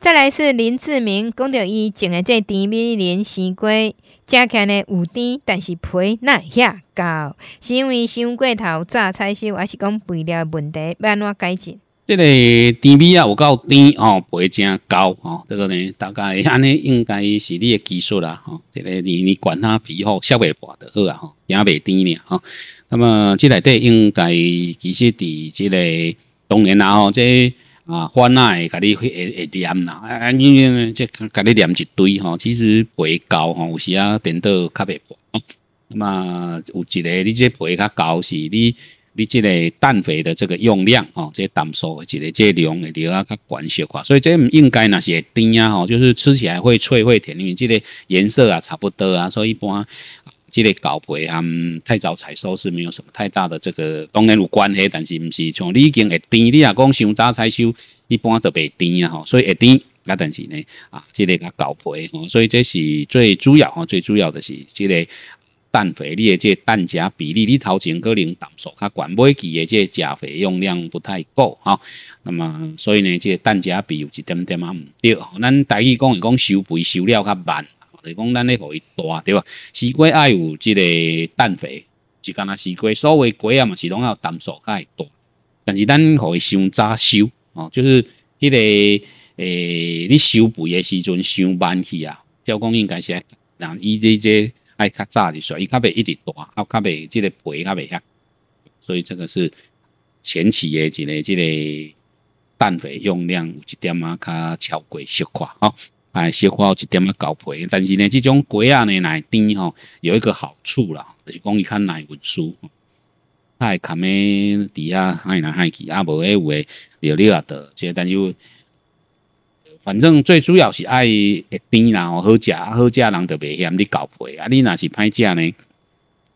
再来是林志明，讲到伊种诶这甜米莲心瓜，加起来有甜，但是皮那遐高，是因为伤过头早采收，还是讲肥料问题？要安怎改进？这个甜味啊，有够甜哦，皮正高哦。这个呢，大概安尼应该是你的技术啦。吼、这个你你管它皮厚削袂薄都好啊，吼，也袂甜呢。吼，那么这内的应该其实伫这个当然啦，哦，这。啊，花会甲你会会下啦，啊啊！你这个甲你黏一堆吼，其实背高吼，有时啊颠倒较袂。那么有一个你这背较高是，你你这个氮肥的这个用量哦，这氮素一个这量会了啊，较悬小寡，所以这应该是会甜啊吼，就是吃起来会脆会甜，因为即个颜色啊差不多啊，所以一般。即个高肥含太早采收是没有什么太大的这个，当然有关系，但是唔是像你经会甜，你啊讲想早采收，一般都袂甜啊吼，所以会甜，啊但是呢，啊即个较高肥吼，所以这是最主要吼，最主要的是即个氮肥，你的即氮钾比例，你头前可能氮素较悬，尾期的即钾肥用量不太够吼，那么所以呢，即氮钾比有一点点啊唔对吼，咱大语讲是讲收肥收了较慢。就讲咱咧互伊大对吧？西瓜爱有即个氮肥，就干呐？西瓜所谓瓜嘛，是拢要氮素会大。但是咱互伊先早收哦，就是迄个诶，你收肥诶时阵先慢去啊。照讲应该是，然后伊这这爱较早就说，伊较未一直大，较未即个肥较未遐，所以这个是前期诶，即个即个氮肥用量有一点啊，较超过小块哦哎，小可有一点啊搞皮，但是呢，这种鸡啊呢奶甜吼，有一个好处啦，就是讲伊较耐运输。哎，下面底下海来海去，啊无诶有诶，有哩啊多，即但是反正最主要是爱甜然后好食，好食人就袂嫌你搞皮，啊你若是歹食呢，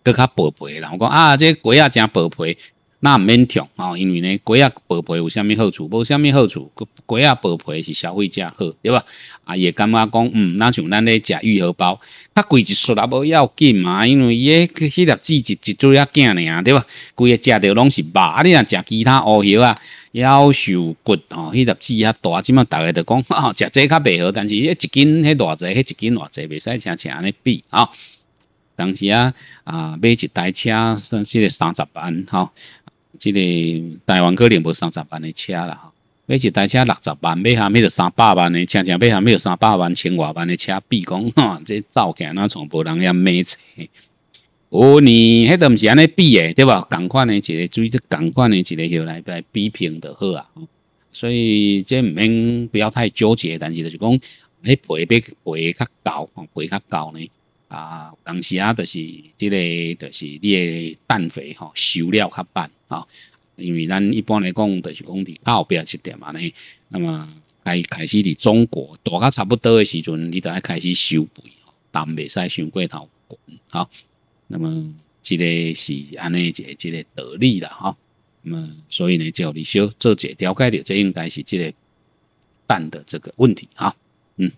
搁较薄皮啦。我讲啊，这鸡啊真薄皮。那唔免痛哦，因为呢，鸡鸭宝贝有啥物好处？无啥物好处？鸡鸭宝贝是消费者好，对吧？啊，也感觉讲，嗯，那像咱咧食愈合包，较贵一束也无要紧嘛，因为伊迄迄粒籽一一做仔惊尔对吧？规个食着拢是肉，啊你若食其他乌料啊，腰瘦骨吼，迄粒籽较大，即满逐个着讲，啊，食这较未好，但是迄一斤迄偌济，迄一斤偌济袂使成成安尼比啊。当时啊啊买一台车算是三十万吼。即个台湾可能无三十万的车啦，吼，买一台车六十万，买下咪有三百万的，车，正买下咪有三百万、千外万的车比讲，吼，即走起那从无人要买车。哦，你迄段毋是安尼比诶，对吧？共款诶，一个，注意共款诶，一个要来来比拼得好啊。所以即毋免不要太纠结，但是就是讲，迄赔比赔较高，赔较高呢。啊，当时啊，就是这个，就是你的氮肥吼，收了较慢啊。因为咱一般来讲，就是讲伫澳后利一点嘛呢。那么该开始，你中国大概差不多的时阵，你就要开始收肥，但未使伤过头。好，那么这个是安尼一个，这个道理啦哈。那么所以呢，就你小做一下了解的，这应该是这个氮的这个问题哈。嗯。